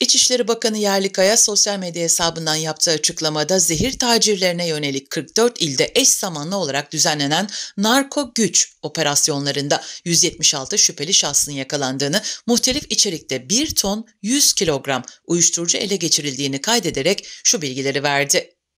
İçişleri Bakanı Yerlikaya sosyal medya hesabından yaptığı açıklamada zehir tacirlerine yönelik 44 ilde eş zamanlı olarak düzenlenen narko güç operasyonlarında 176 şüpheli şahsın yakalandığını, muhtelif içerikte 1 ton 100 kilogram uyuşturucu ele geçirildiğini kaydederek şu bilgileri verdi.